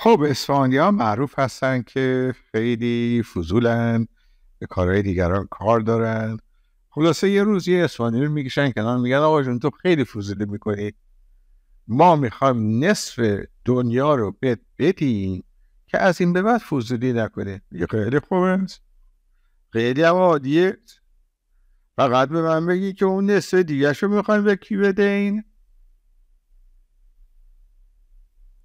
خب اسفانی ها معروف هستن که خیلی فضولن به کارهای دیگران کار دارن خلاصه خب، یه روز یه اسفانی رو که کنار میگن آقا جون تو خیلی فضولی میکنی ما میخوایم نصف دنیا رو بد بدیم که از این به بعد فضولی نکنه یه خیلی خوب خیلی هم عادیه فقط به من بگی که اون نصف دیگه رو میخوایم به کی بدین